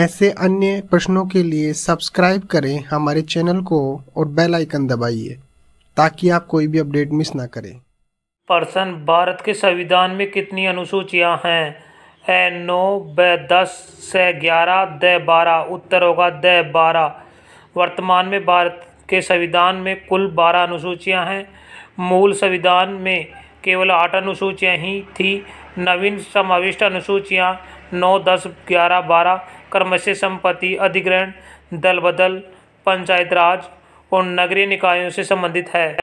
ऐसे अन्य प्रश्नों के लिए सब्सक्राइब करें हमारे चैनल को और बेल आइकन दबाइए ताकि आप कोई भी अपडेट मिस ना करें पर्सन भारत के संविधान में कितनी अनुसूचियां हैं ए नौ ब दस से ग्यारह द बारह उत्तर होगा द बारह वर्तमान में भारत के संविधान में कुल बारह अनुसूचियां हैं मूल संविधान में केवल आठ अनुसूचियाँ ही थी नवीन समाविष्ट अनुसूचियाँ नौ दस ग्यारह बारह कर्मश संपत्ति अधिग्रहण दल बदल पंचायत राज और नगरीय निकायों से संबंधित है